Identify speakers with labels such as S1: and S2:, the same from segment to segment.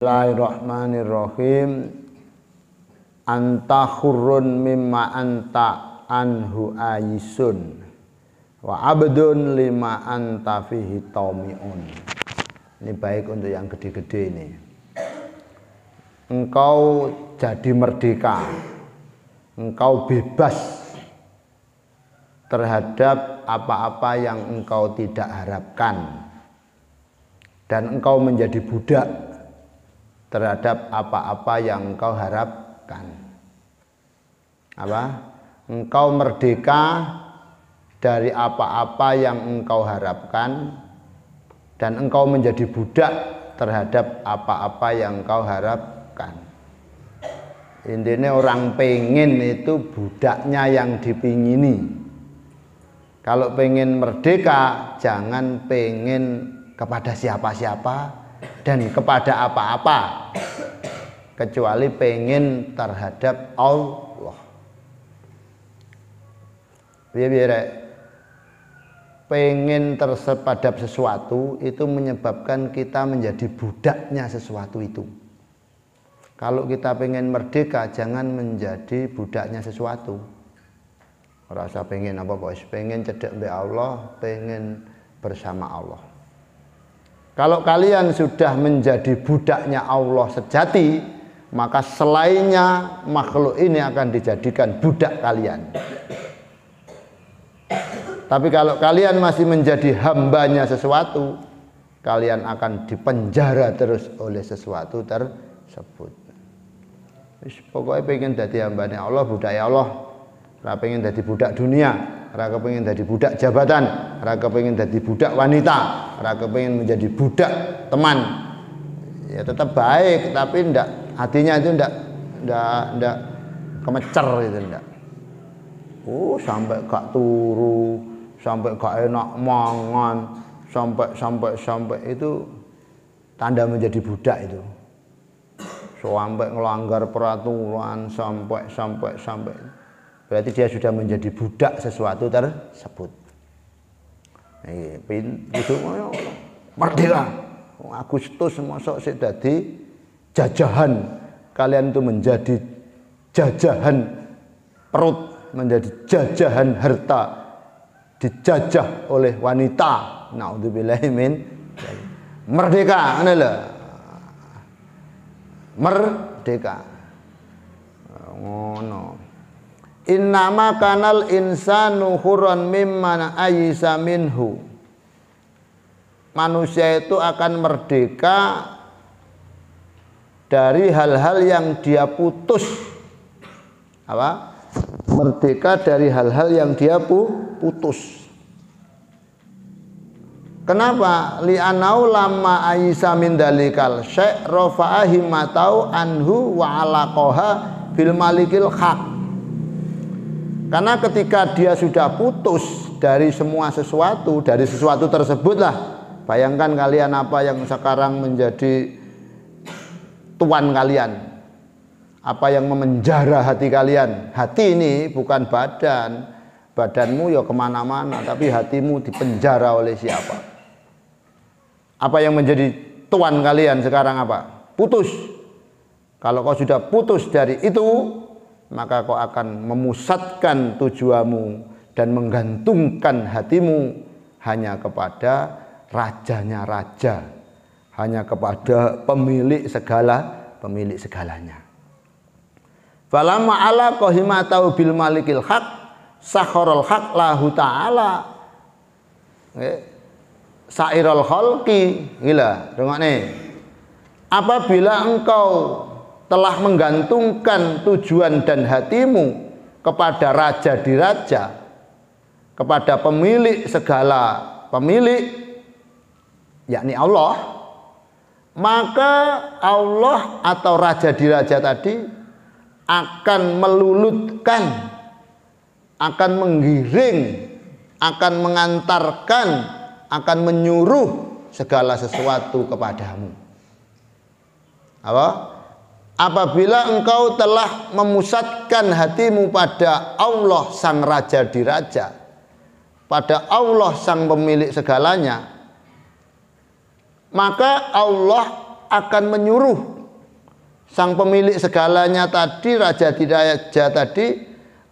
S1: Bismillahirrahmanirrahim Anta khurrun mimma anta anhu ayisun Wa abdun lima anta fihi taumi'un Ini baik untuk yang gede-gede ini Engkau jadi merdeka Engkau bebas terhadap apa-apa yang engkau tidak harapkan dan engkau menjadi budak terhadap apa-apa yang engkau harapkan. Apa? Engkau merdeka dari apa-apa yang engkau harapkan dan engkau menjadi budak terhadap apa-apa yang engkau harapkan. Intinya orang pengen itu budaknya yang dipingini. Kalau pengen merdeka, jangan pengen kepada siapa-siapa, dan kepada apa-apa kecuali pengen terhadap Allah. Biar biar pengen terhadap sesuatu itu menyebabkan kita menjadi budaknya sesuatu itu. Kalau kita pengen merdeka jangan menjadi budaknya sesuatu. Rasa pengen apa bos? Pengen cedek be Allah, pengen bersama Allah. Kalau kalian sudah menjadi budaknya Allah sejati, maka selainnya makhluk ini akan dijadikan budak kalian. Tapi kalau kalian masih menjadi hambanya sesuatu, kalian akan dipenjara terus oleh sesuatu tersebut. Pokoknya pengen jadi hambaNya Allah, budaya Allah. Ora pengen jadi budak dunia, ora pengen jadi budak jabatan, ra kepengin jadi budak wanita ra kepengin menjadi budak teman ya tetap baik tapi ndak hatinya itu ndak ndak ndak kemecer itu ndak oh sampai kak turu sampai kak enak mangan sampai sampai sampai itu tanda menjadi budak itu So sampai ngelanggar peraturan sampai sampai sampai berarti dia sudah menjadi budak sesuatu tersebut Iki pin kudu ngono. Ya merdeka. Oh, Agustus mosok sik dadi jajahan. Kalian tuh menjadi jajahan perut, menjadi jajahan harta, dijajah oleh wanita. Naudzubillah min merdeka ngono lho. Merdeka. Ngono. Oh, innama kanal insanu huron mimman ayisa minhu manusia itu akan merdeka dari hal-hal yang dia putus apa merdeka dari hal-hal yang dia putus Kenapa? Li'anau lama ayisa min dalikal syekh rofaahimatau anhu wa bil malikil haq. Karena ketika dia sudah putus dari semua sesuatu, dari sesuatu tersebutlah. Bayangkan kalian apa yang sekarang menjadi tuan kalian. Apa yang memenjara hati kalian. Hati ini bukan badan. Badanmu ya kemana-mana, tapi hatimu dipenjara oleh siapa. Apa yang menjadi tuan kalian sekarang apa? Putus. Kalau kau sudah putus dari itu, maka kau akan memusatkan tujuamu dan menggantungkan hatimu hanya kepada rajanya raja, hanya kepada pemilik segala pemilik segalanya. Falamma ala kohima tahu bil malikil hak sakhorul hak lahu taala sairul khalqi gila dengar nih apabila engkau telah menggantungkan tujuan dan hatimu kepada raja di raja, kepada pemilik segala pemilik yakni Allah maka Allah atau raja di raja tadi akan melulutkan akan menggiring akan mengantarkan akan menyuruh segala sesuatu kepadamu apa apabila engkau telah memusatkan hatimu pada Allah sang raja diraja pada Allah sang pemilik segalanya maka Allah akan menyuruh sang pemilik segalanya tadi raja diraja tadi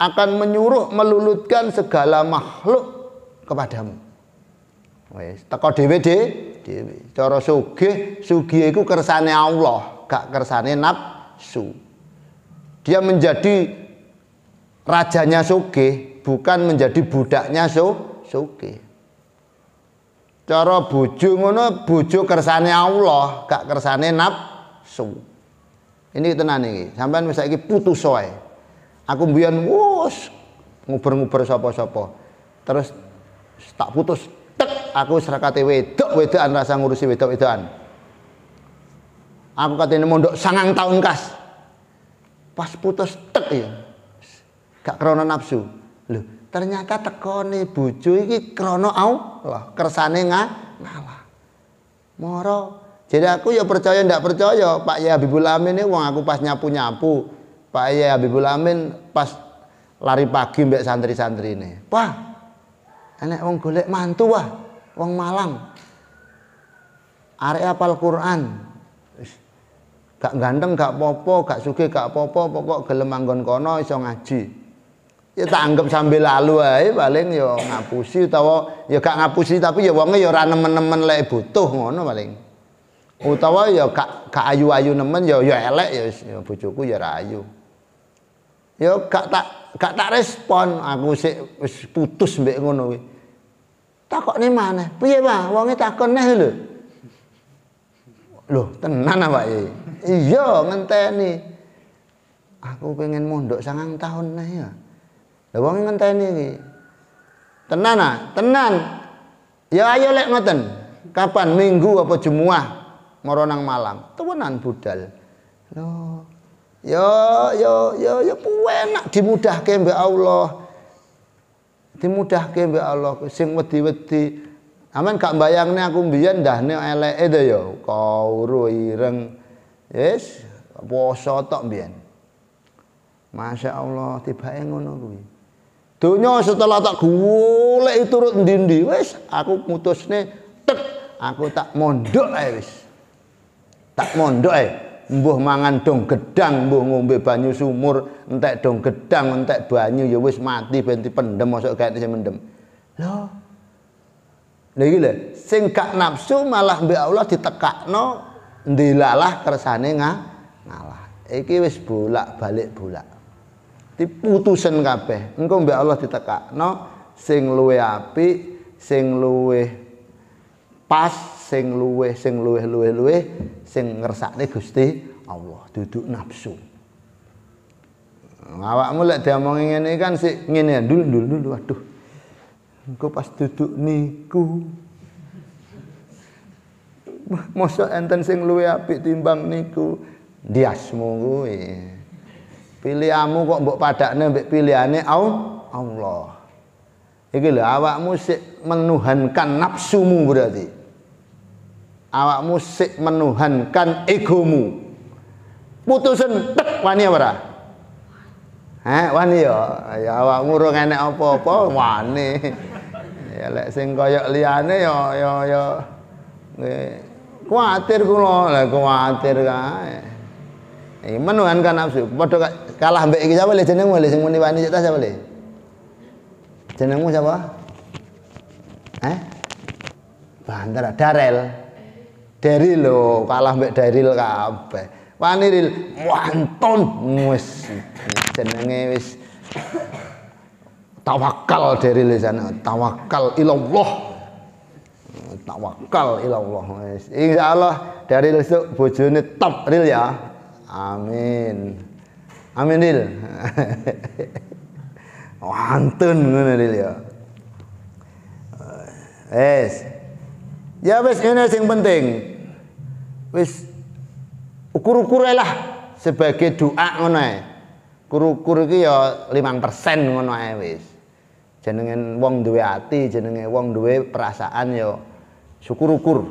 S1: akan menyuruh melulutkan segala makhluk kepadamu wis teko dhewe dhewe cara sugih sugih iku kersane Allah gak kersane nafsu dia menjadi rajanya soge bukan menjadi budaknya so soge cara bojo ngono bojo kersane Allah gak kersane nafsu ini tenan iki sampean wis saiki putus soe aku mbiyen wus nguber-nguber sapa-sapa terus tak putus tek aku serakate wedok wedokan rasa ngurusi wedok-wedokan Aku kata ini mondok sangang tahun kas. Pas putus tek ya. Gak krono nafsu. Loh, ternyata tekone bojo iki krono Allah, kersane nga, ngalah. Moro. Jadi aku ya percaya ndak percaya, Pak Ya Habibul Amin ini wong aku pas nyapu-nyapu. Pak Ya Habibul Amin pas lari pagi mbek santri-santri ini. Wah. Enek wong golek mantu wah, wong Malang. Arek apal Quran, gak ganteng gak popo gak suge gak popo pokok gelem manggon kono iso ngaji ya tak anggap sambil lalu ae paling ya ngapusi utawa ya gak ngapusi tapi ya wonge ya ora nemen-nemen lek butuh ngono paling utawa ya gak gak ayu-ayu nemen ya ya elek ya ya bojoku ya rayu ya gak tak gak tak respon aku sik wis putus mbek ngono kuwi takokne maneh piye Pak wonge takon neh lho lho tenan apa iki iya ngenteni aku pengen mondok sangang tahun nah ya lha wong ngenteni iki tenan ah tenan ya ayo lek ngoten kapan minggu apa jumuah moronang malam temenan budal loh Yo ya, yo ya, yo ya, yo puenak dimudahke mbek Allah. Dimudahke mbek Allah sing wedi-wedi. Aman gak bayangne aku mbiyen ndahne eleke to yo. kau ireng Yes, puasa tok mbiyen. Masya Allah, tibake ngono kuwi. Dunia setelah tak golek turut ndi-ndi, wis aku mutusne tek aku tak mondok ae wis. Tak mondok ae. Mbuh mangan dong gedang, mbuh ngombe banyu sumur, entek dong gedang, entek banyu ya wis mati ben dipendem masuk gak sing mendem. Loh. Lha iki lho, sing gak nafsu malah mbek Allah ditekakno ndelalah kersane nga, ngalah. Iki wis bolak-balik bolak. Diputusen kabeh. Engko mbak Allah ditekakno sing luwe apik, sing luwe pas, sing luwe sing luwe luwe luwe sing ngersakne Gusti Allah. Duduk nafsu. Awakmu lek diomongi ngene kan sik ngene ya, dul dul dul waduh. Engko pas duduk niku Masa enten sing luwe apik timbang niku diasmu kuwi pilihanmu kok mbok padakne mbek pilihane Allah iki lho awakmu sik menuhankan nafsumu berarti awakmu sik menuhankan egomu putusen tek wani ora Hah, wani ya. Ya awakmu ora enek apa-apa wani. Ya lek sing koyok liyane yo yo ya Kuatir kula, lah khawatir kae. Iki kan nafsu. Padha kalah mbek iki sapa le jenengmu le sing muni wani cek sapa le? Jenengmu sapa? Eh? Banter Darel. Deril lo kalah mbek Daril kabeh. Waniril wanton wis jenenge wis tawakal Deril sana tawakal ilallah tawakal Allah, insya Allah dari besok bojone top real ya amin amin real wantun oh, ngono real ya es ya wis ini yang penting wis ukur-ukur lah sebagai doa ngono ae ukur-ukur iki ya 5% ngono ae wis jenenge wong duwe ati jenenge wong duwe perasaan ya syukur-ukur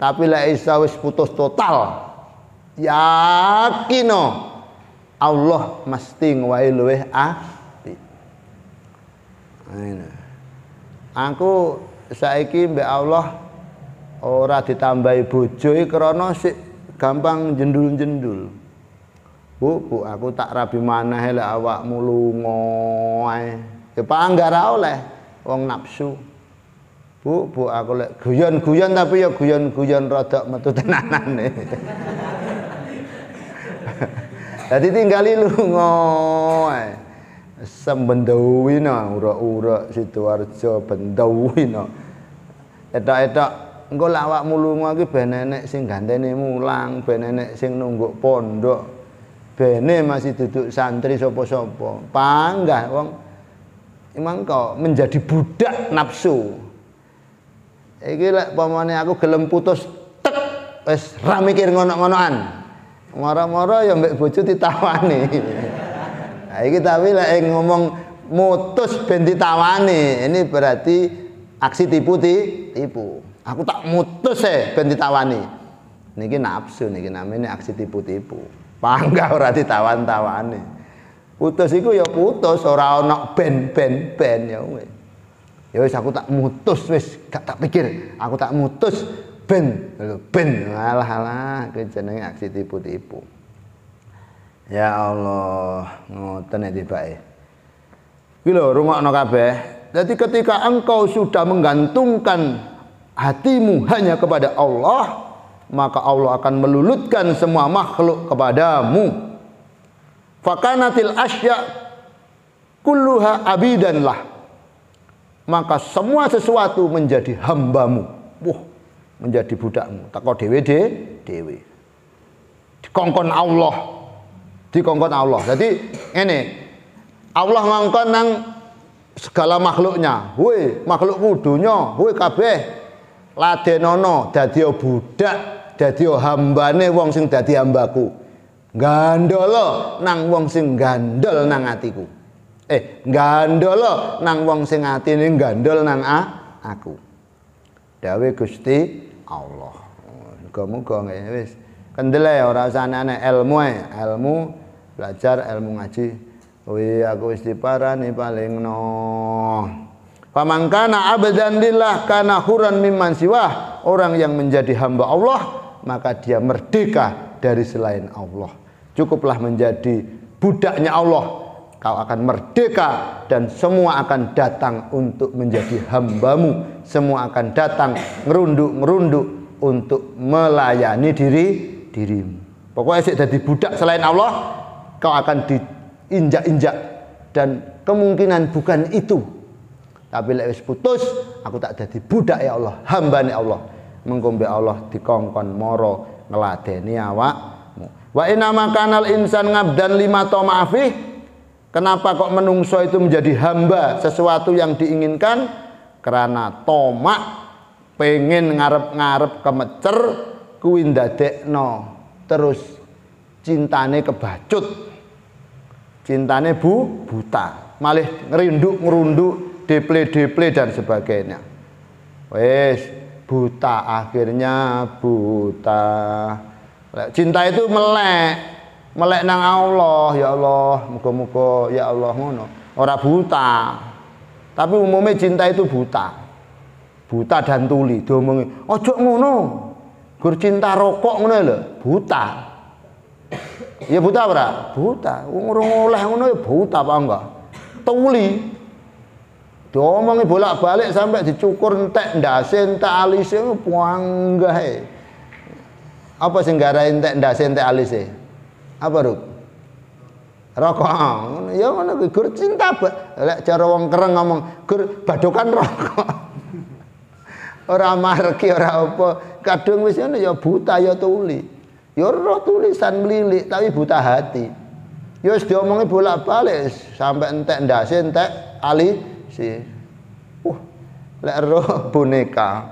S1: tapi lah isa wis putus total yakino oh, Allah mesti ngwahi luweh api Aina. aku saiki mbek Allah ora ditambahi bojo krana sik gampang jendul-jendul Bu, bu aku tak rabi mana lek awakmu lunga ae. Ya panggara oleh wong nafsu. Bu, bu aku lek guyon-guyon tapi ya guyon-guyon rodok metu nih jadi tinggali lu lunga. Sembendawina ura-ura Sidoarjo bendawina. Etok-etok engko lawakmu lunga iki ben enek sing gantene mulang, ben sing nungguk pondok. Bene masih duduk santri sopo sopo Panggah wong emang kau menjadi budak nafsu iki lek pamane aku gelem putus tek wis ra mikir ngono-ngonoan mara-mara ya mbek bojo ditawani nah, iki tapi lek ngomong mutus ben ditawani ini berarti aksi tipu ti, tipu aku tak mutus eh ben ditawani niki nafsu niki namanya aksi tipu-tipu panggah ora ditawan-tawani putus iku ya putus ora ana ben ben ben ya ya wis aku tak mutus wis gak tak pikir aku tak mutus ben lho ben alah alah kuwi jenenge aksi tipu-tipu ya Allah ngoten ya tibake kuwi lho rungokno kabeh jadi ketika engkau sudah menggantungkan hatimu hanya kepada Allah maka Allah akan melulutkan semua makhluk kepadamu fakanatil asya kulluha abidan lah maka semua sesuatu menjadi hambamu. Wah, menjadi budakmu. Tak dewe de, dewe. Dikongkon Allah. Dikongkon Allah. Jadi ini Allah ngongkon nang segala makhluknya. Woi, makhluk kudunya, woi kabeh ladenono dadio budak, dadio hambane wong sing dadi hambaku. Gandolo nang wong sing gandol nang atiku eh gandol nang wong sing atine gandol nang a, aku. Dawe Gusti Allah. Muga-muga wis kendele ya, ora sana aneh ilmu ilmu belajar ilmu ngaji wi aku wis nih paling no pamangkana abdan lillah kana huran mimman siwah orang yang menjadi hamba Allah maka dia merdeka dari selain Allah cukuplah menjadi budaknya Allah kau akan merdeka dan semua akan datang untuk menjadi hambamu semua akan datang merunduk merunduk untuk melayani diri dirimu pokoknya sih jadi budak selain Allah kau akan diinjak-injak dan kemungkinan bukan itu tapi lewis putus aku tak jadi budak ya Allah hamba ya Allah mengkombe Allah dikongkon moro ngeladeni awak. wa inama kanal insan ngabdan lima tomafih Kenapa kok menungso itu menjadi hamba sesuatu yang diinginkan? Karena tomak pengen ngarep-ngarep kemecer kuindadekno terus cintane kebacut. Cintane bu buta, malih ngerinduk ngerunduk deple-deple dan sebagainya. Wes buta akhirnya buta. Cinta itu melek, melek nang Allah ya Allah muka-muka ya Allah ngono ora buta tapi umumnya cinta itu buta buta dan tuli diomongi ojo ngono gur cinta rokok ngono lho buta ya buta ora buta umur ora oleh ngono ya buta apa enggak tuli diomongi bolak-balik sampai dicukur entek ndase entek alise puanggahe apa sing garai entek ndase entek alise apa ruk rokok ya mana gur cinta lek cara wong kereng ngomong gur badokan rokok ora marki ora apa kadung wis ngono ya buta ya tuli ya roh tulisan melilit tapi buta hati ya wis diomongi bolak-balik sampai entek ndase entek ali si uh lek roh boneka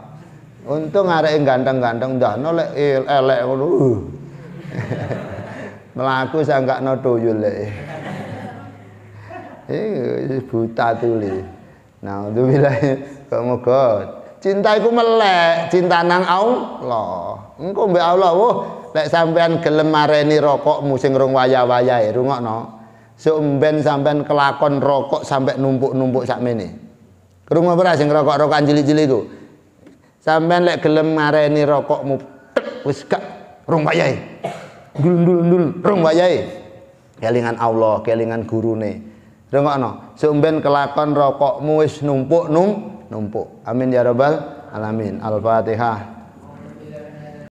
S1: untung arek ganteng-ganteng dah no lek elek ngono uh. melaku saya nggak noto yule eh buta tuli nah itu bilang kok moga cinta melek cinta nang Allah Engkau mbek Allah Wah, lek sampean gelem mareni rokokmu musim rung waya ya, rungok no. mben sampean kelakon rokok sampai numpuk-numpuk meni. krungu beras yang rokok-rokokan cilik-cilik itu, sampean lek gelem mareni rokokmu wis gak rung dul dul dul rung wayai kelingan Allah kelingan gurune rungokno Seumben kelakon rokokmu wis numpuk num numpuk amin ya rabbal alamin al-fatihah